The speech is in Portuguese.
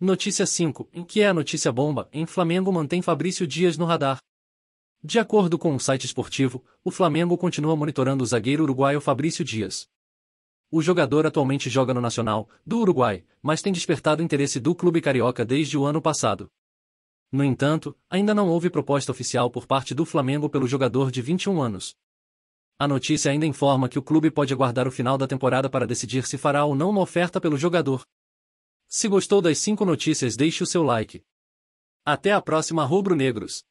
Notícia 5, em que é a notícia bomba, em Flamengo mantém Fabrício Dias no radar. De acordo com o um site esportivo, o Flamengo continua monitorando o zagueiro uruguaio Fabrício Dias. O jogador atualmente joga no Nacional, do Uruguai, mas tem despertado interesse do clube carioca desde o ano passado. No entanto, ainda não houve proposta oficial por parte do Flamengo pelo jogador de 21 anos. A notícia ainda informa que o clube pode aguardar o final da temporada para decidir se fará ou não uma oferta pelo jogador. Se gostou das 5 notícias, deixe o seu like. Até a próxima, Rubro Negros.